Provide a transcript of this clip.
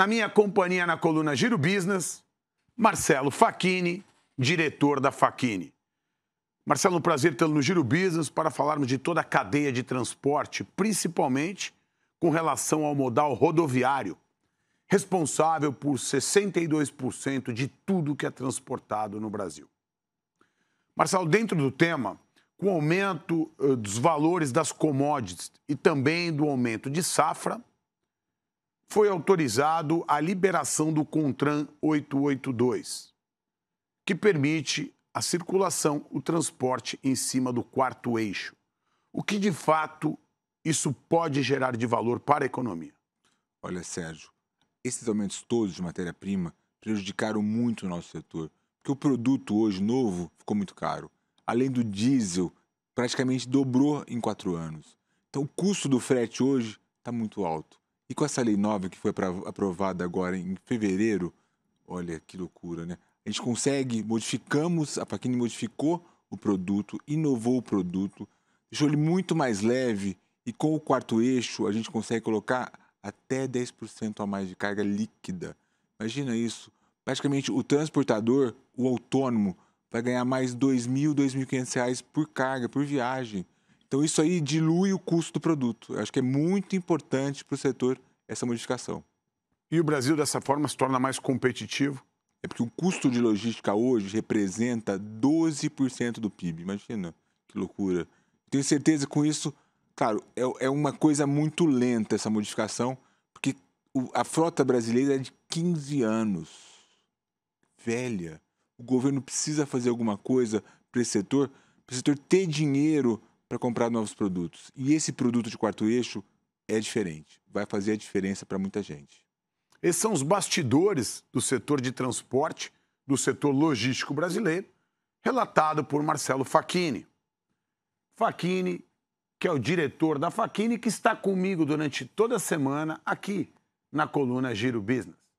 Na minha companhia na coluna Giro Business, Marcelo Facchini, diretor da Facchini. Marcelo, um prazer tê-lo no Giro Business para falarmos de toda a cadeia de transporte, principalmente com relação ao modal rodoviário, responsável por 62% de tudo que é transportado no Brasil. Marcelo, dentro do tema, com o aumento eh, dos valores das commodities e também do aumento de safra, foi autorizado a liberação do CONTRAN 882, que permite a circulação, o transporte em cima do quarto eixo. O que de fato isso pode gerar de valor para a economia? Olha, Sérgio, esses aumentos todos de matéria-prima prejudicaram muito o nosso setor, porque o produto hoje novo ficou muito caro. Além do diesel, praticamente dobrou em quatro anos. Então, o custo do frete hoje está muito alto. E com essa lei nova que foi aprovada agora em fevereiro, olha que loucura, né? A gente consegue, modificamos, a Paquini modificou o produto, inovou o produto, deixou ele muito mais leve e com o quarto eixo a gente consegue colocar até 10% a mais de carga líquida. Imagina isso. Praticamente o transportador, o autônomo, vai ganhar mais R$ 2.000, R$ 2.500 por carga, por viagem. Então, isso aí dilui o custo do produto. Eu acho que é muito importante para o setor essa modificação. E o Brasil, dessa forma, se torna mais competitivo? É porque o custo de logística hoje representa 12% do PIB. Imagina que loucura. Tenho certeza que com isso, claro, é, é uma coisa muito lenta essa modificação, porque o, a frota brasileira é de 15 anos. Velha. O governo precisa fazer alguma coisa para esse setor, para o setor ter dinheiro para comprar novos produtos. E esse produto de quarto eixo é diferente, vai fazer a diferença para muita gente. Esses são os bastidores do setor de transporte, do setor logístico brasileiro, relatado por Marcelo Facchini. Facchini, que é o diretor da Facchini, que está comigo durante toda a semana aqui na coluna Giro Business.